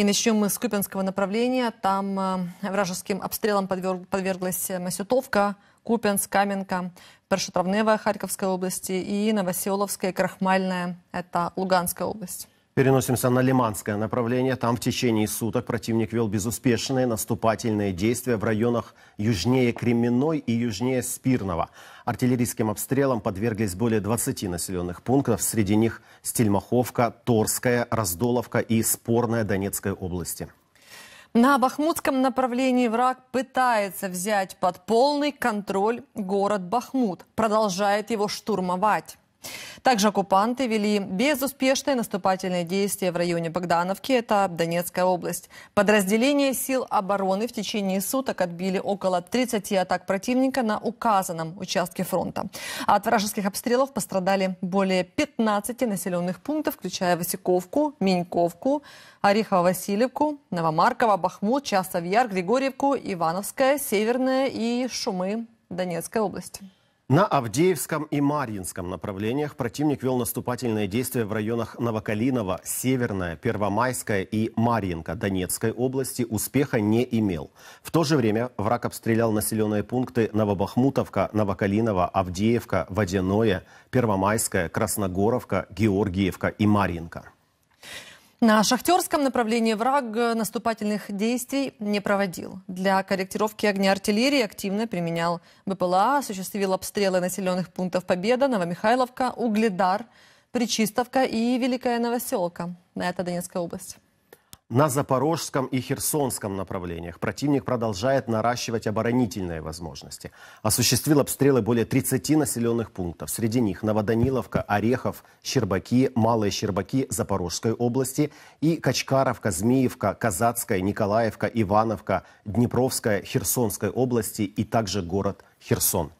И начнем мы с Купинского направления. Там э, вражеским обстрелом подверг, подверглась Масютовка, Купенск, Каменка, Першотравневая Харьковской области и Новоселовская Крахмальная, это Луганская область. Переносимся на Лиманское направление. Там в течение суток противник вел безуспешные наступательные действия в районах южнее Кременной и южнее Спирного. Артиллерийским обстрелом подверглись более 20 населенных пунктов. Среди них Стельмаховка, Торская, Раздоловка и Спорная Донецкой области. На Бахмутском направлении враг пытается взять под полный контроль город Бахмут. Продолжает его штурмовать. Также оккупанты вели безуспешные наступательные действия в районе Богдановки, это Донецкая область. Подразделения сил обороны в течение суток отбили около 30 атак противника на указанном участке фронта. А от вражеских обстрелов пострадали более 15 населенных пунктов, включая Васиковку, Меньковку, орехово Василевку, Новомарково, Бахмут, Часовьяр, Григорьевку, Ивановская, Северная и Шумы Донецкой области. На Авдеевском и Марьинском направлениях противник вел наступательные действия в районах Новокалинова, Северная, Первомайская и Марьинка Донецкой области успеха не имел. В то же время враг обстрелял населенные пункты Новобахмутовка, Новокалинова, Авдеевка, Водяное, Первомайская, Красногоровка, Георгиевка и Марьинка. На шахтерском направлении враг э, наступательных действий не проводил. Для корректировки огня артиллерии активно применял БПЛА, осуществил обстрелы населенных пунктов Победа, Новомихайловка, Угледар, Причистовка и Великая Новоселка. На это Донецкая область. На Запорожском и Херсонском направлениях противник продолжает наращивать оборонительные возможности. Осуществил обстрелы более 30 населенных пунктов. Среди них Новоданиловка, Орехов, Щербаки, Малые Щербаки Запорожской области и Качкаровка, Змеевка, Казацкая, Николаевка, Ивановка, Днепровская, Херсонской области и также город Херсон.